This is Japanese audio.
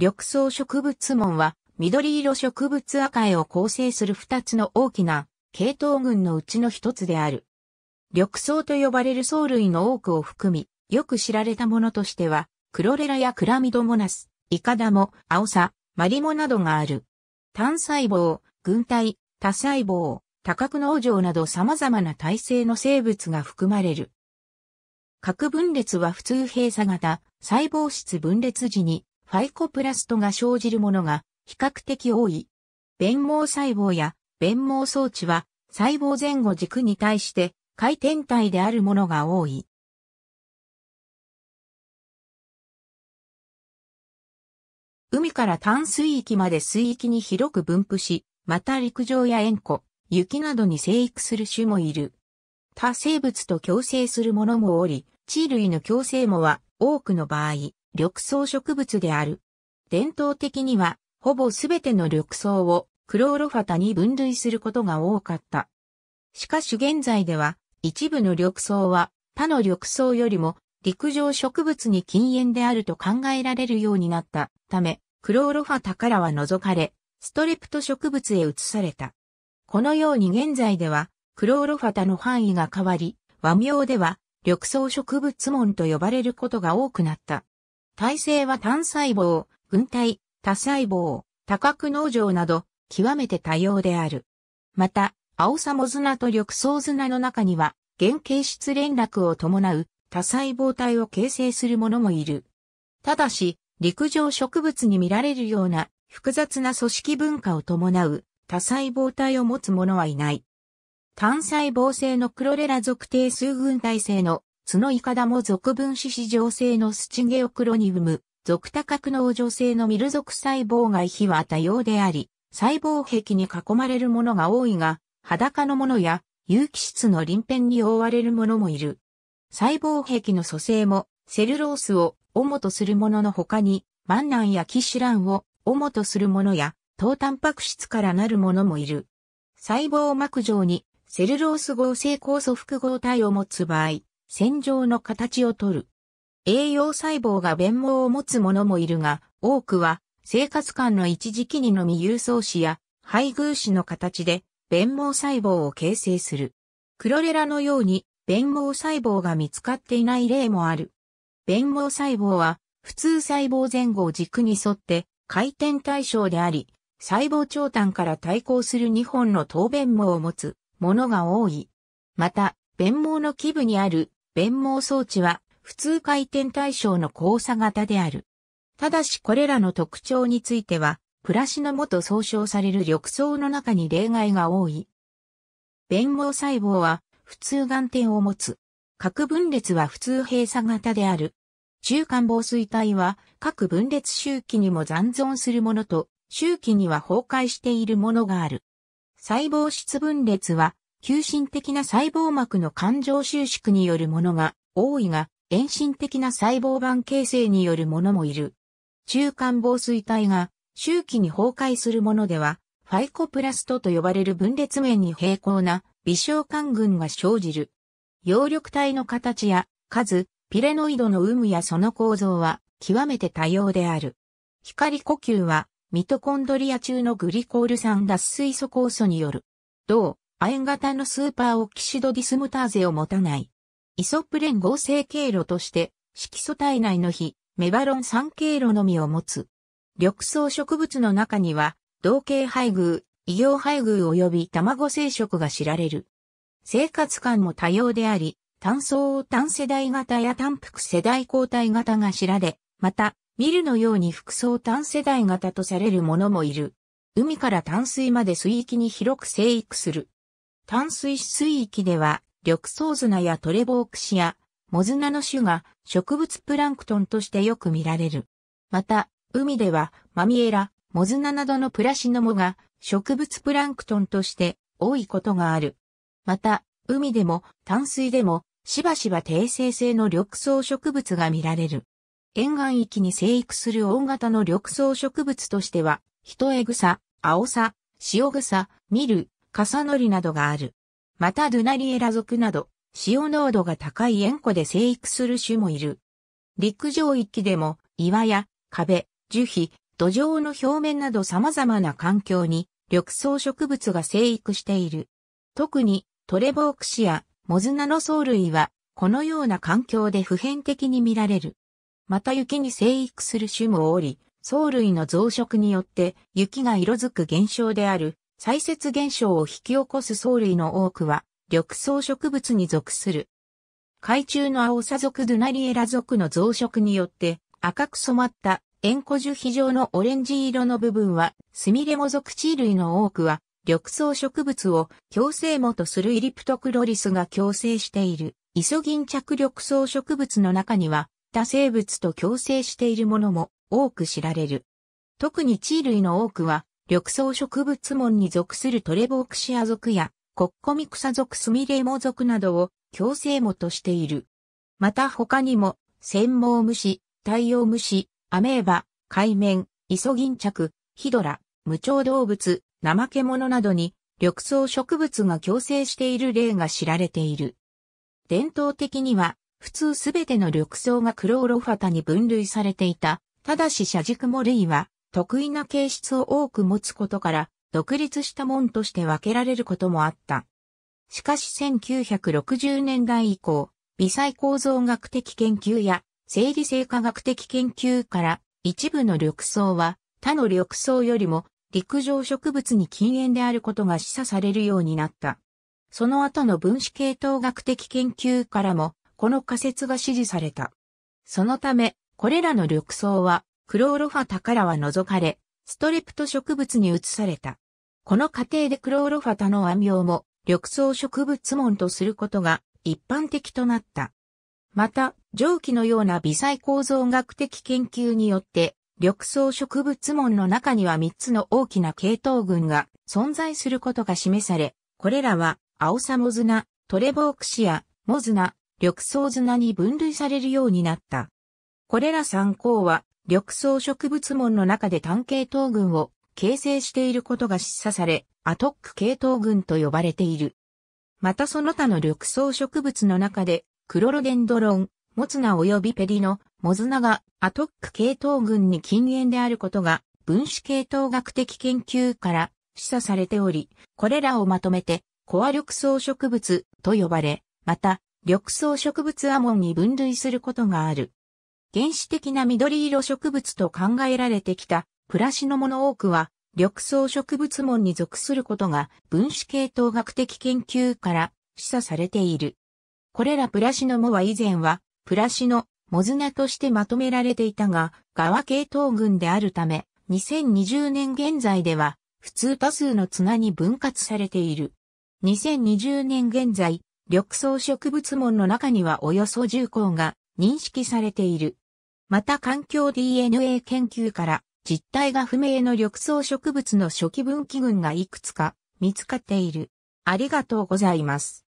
緑草植物門は、緑色植物赤絵を構成する二つの大きな系統群のうちの一つである。緑草と呼ばれる藻類の多くを含み、よく知られたものとしては、クロレラやクラミドモナス、イカダモ、アオサ、マリモなどがある。単細胞、群体、多細胞、多角農場など様々な体制の生物が含まれる。核分裂は普通閉鎖型、細胞質分裂時にファイコプラストが生じるものが比較的多い。弁毛細胞や弁毛装置は細胞前後軸に対して回転体であるものが多い。海から淡水域まで水域に広く分布し、また陸上や塩湖、雪などに生育する種もいる。他生物と共生するものもおり、地類の共生もは多くの場合、緑藻植物である。伝統的には、ほぼすべての緑藻をクローロファタに分類することが多かった。しかし現在では、一部の緑藻は他の緑藻よりも陸上植物に禁煙であると考えられるようになったため、クローロファタからは除かれ、ストレプト植物へ移された。このように現在では、クローロファタの範囲が変わり、和名では、緑藻植物門と呼ばれることが多くなった。体制は単細胞、群体、多細胞、多角農場など、極めて多様である。また、青サモナと緑藻砂の中には、原形質連絡を伴う多細胞体を形成するものもいる。ただし、陸上植物に見られるような複雑な組織文化を伴う多細胞体を持つものはいない。単細胞性のクロレラ属定数群体性ののイカダも属分子市上性のスチゲオクロニウム、属多角の女性のミル属細胞外皮は多様であり、細胞壁に囲まれるものが多いが、裸のものや有機質の鱗片に覆われるものもいる。細胞壁の組成もセルロースを主とするものの他に、万難やキシランを主とするものや、糖タンパク質からなるものもいる。細胞膜上にセルロース合成酵素複合体を持つ場合、線状の形をとる。栄養細胞が弁毛を持つももいるが、多くは生活間の一時期にのみ有層子や配偶子の形で弁毛細胞を形成する。クロレラのように弁毛細胞が見つかっていない例もある。弁毛細胞は普通細胞前後を軸に沿って回転対象であり、細胞長短から対抗する2本の等弁毛を持つものが多い。また、弁毛の基部にある弁網装置は普通回転対象の交差型である。ただしこれらの特徴については、プラシの元総称される緑藻の中に例外が多い。弁網細胞は普通眼点を持つ。核分裂は普通閉鎖型である。中間防水体は各分裂周期にも残存するものと周期には崩壊しているものがある。細胞質分裂は急進的な細胞膜の感情収縮によるものが多いが、遠心的な細胞板形成によるものもいる。中間防水体が周期に崩壊するものでは、ファイコプラストと呼ばれる分裂面に平行な微小管群が生じる。葉緑体の形や数、ピレノイドの有無やその構造は極めて多様である。光呼吸はミトコンドリア中のグリコール酸脱水素酵素による。同亜鉛型のスーパーオキシドディスムターゼを持たない。イソプレン合成経路として、色素体内の非、メバロン3経路のみを持つ。緑藻植物の中には、同系配偶、異様配偶及び卵生殖が知られる。生活感も多様であり、単層単世代型や単複世代交代型が知られ、また、ミルのように複層単世代型とされるものもいる。海から淡水まで水域に広く生育する。淡水水域では、緑草砂やトレボークシア、モズナの種が植物プランクトンとしてよく見られる。また、海ではマミエラ、モズナなどのプラシノモが植物プランクトンとして多いことがある。また、海でも淡水でもしばしば低生性の緑草植物が見られる。沿岸域に生育する大型の緑草植物としては、ヒトエグサ、アオサ、シオグサ、ミル、カサノリなどがある。またドゥナリエラ族など、塩濃度が高い塩湖で生育する種もいる。陸上域でも岩や壁、樹皮、土壌の表面など様々な環境に緑草植物が生育している。特にトレボークシア、モズナの藻類はこのような環境で普遍的に見られる。また雪に生育する種もおり、藻類の増殖によって雪が色づく現象である再屑現象を引き起こす藻類の多くは、緑藻植物に属する。海中のアオサ族ドゥナリエラ族の増殖によって、赤く染まった塩湖樹皮状のオレンジ色の部分は、スミレモ属地類の多くは、緑藻植物を共生藻とするイリプトクロリスが共生している。イソギンチャ緑藻植物の中には、他生物と共生しているものも多く知られる。特に地類の多くは、緑草植物門に属するトレボークシア属や、コッコミクサ属スミレモ属などを共生もとしている。また他にも、繊毛虫、太陽虫、アメーバ、海面、イソギンチャク、ヒドラ、無鳥動物、怠け者などに、緑草植物が共生している例が知られている。伝統的には、普通すべての緑草がクローロファタに分類されていた。ただし、ジクも類は、得意な形質を多く持つことから、独立した門として分けられることもあった。しかし1960年代以降、微細構造学的研究や生理性科学的研究から一部の緑藻は他の緑藻よりも陸上植物に禁煙であることが示唆されるようになった。その後の分子系統学的研究からもこの仮説が支持された。そのため、これらの緑藻はクローロファタからは除かれ、ストレプト植物に移された。この過程でクローロファタの亜苗も緑草植物門とすることが一般的となった。また、蒸気のような微細構造学的研究によって、緑草植物門の中には3つの大きな系統群が存在することが示され、これらは、アオサモズナ、トレボークシア、モズナ、緑草ズナに分類されるようになった。これら3項は、緑藻植物門の中で単系統群を形成していることが示唆され、アトック系統群と呼ばれている。またその他の緑藻植物の中で、クロロデンドロン、モツナ及びペリノ、モズナがアトック系統群に禁煙であることが、分子系統学的研究から示唆されており、これらをまとめて、コア緑藻植物と呼ばれ、また、緑藻植物アモンに分類することがある。原始的な緑色植物と考えられてきたプラシノモの多くは緑草植物門に属することが分子系統学的研究から示唆されている。これらプラシノモは以前はプラシノ、モズナとしてまとめられていたが、側系統群であるため、2020年現在では普通多数の綱に分割されている。2020年現在、緑草植物門の中にはおよそ10項が認識されている。また環境 DNA 研究から実態が不明の緑草植物の初期分岐群がいくつか見つかっている。ありがとうございます。